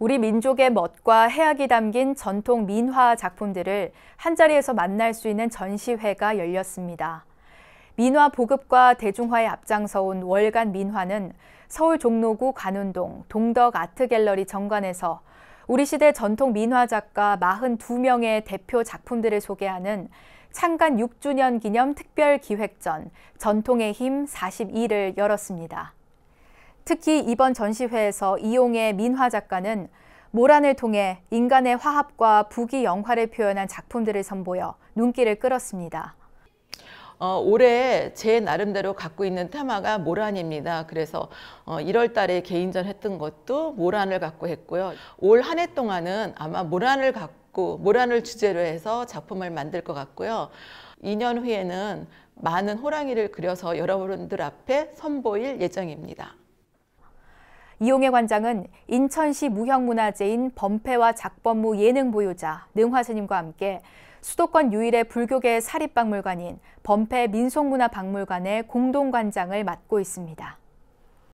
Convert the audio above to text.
우리 민족의 멋과 해악이 담긴 전통 민화 작품들을 한자리에서 만날 수 있는 전시회가 열렸습니다. 민화 보급과 대중화에 앞장서 온 월간 민화는 서울 종로구 관운동 동덕 아트갤러리 정관에서 우리 시대 전통 민화 작가 42명의 대표 작품들을 소개하는 창간 6주년 기념 특별 기획전 전통의 힘 42를 열었습니다. 특히 이번 전시회에서 이용의 민화 작가는 모란을 통해 인간의 화합과 부귀 영화를 표현한 작품들을 선보여 눈길을 끌었습니다. 어, 올해 제 나름대로 갖고 있는 테마가 모란입니다. 그래서 어, 1월 달에 개인전 했던 것도 모란을 갖고 했고요. 올 한 해 동안은 아마 모란을 갖고 모란을 주제로 해서 작품을 만들 것 같고요. 2년 후에는 많은 호랑이를 그려서 여러분들 앞에 선보일 예정입니다. 이용해 관장은 인천시 무형문화재인 범패와 작범무 예능 보유자 능화스님과 함께 수도권 유일의 불교계 사립박물관인 범패 민속문화박물관의 공동관장을 맡고 있습니다.